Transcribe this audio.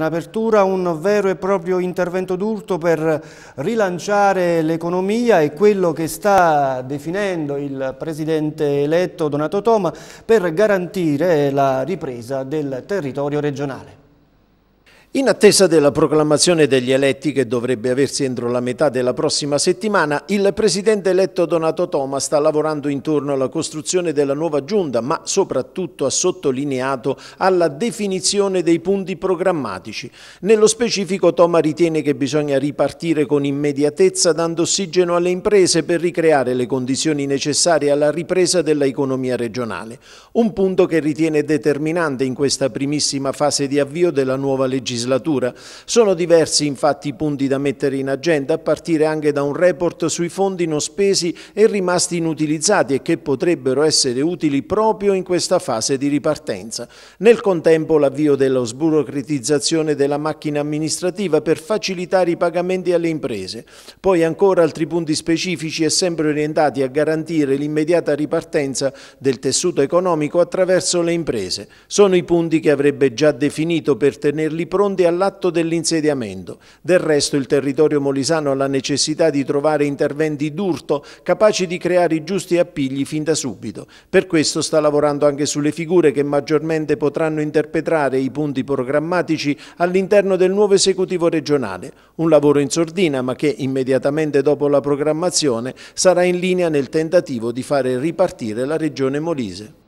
Un'apertura, un vero e proprio intervento d'urto per rilanciare l'economia e quello che sta definendo il presidente eletto Donato Toma per garantire la ripresa del territorio regionale. In attesa della proclamazione degli eletti che dovrebbe aversi entro la metà della prossima settimana, il presidente eletto Donato Toma sta lavorando intorno alla costruzione della nuova giunta, ma soprattutto ha sottolineato alla definizione dei punti programmatici. Nello specifico Toma ritiene che bisogna ripartire con immediatezza dando ossigeno alle imprese per ricreare le condizioni necessarie alla ripresa dell'economia regionale, un punto che ritiene determinante in questa primissima fase di avvio della nuova legislazione legislatura. Sono diversi infatti i punti da mettere in agenda, a partire anche da un report sui fondi non spesi e rimasti inutilizzati e che potrebbero essere utili proprio in questa fase di ripartenza. Nel contempo l'avvio della sburocratizzazione della macchina amministrativa per facilitare i pagamenti alle imprese. Poi ancora altri punti specifici e sempre orientati a garantire l'immediata ripartenza del tessuto economico attraverso le imprese. Sono i punti che avrebbe già definito per tenerli pronti Monti all'atto dell'insediamento. Del resto il territorio molisano ha la necessità di trovare interventi d'urto capaci di creare i giusti appigli fin da subito. Per questo sta lavorando anche sulle figure che maggiormente potranno interpretare i punti programmatici all'interno del nuovo esecutivo regionale. Un lavoro in sordina ma che immediatamente dopo la programmazione sarà in linea nel tentativo di fare ripartire la regione molise.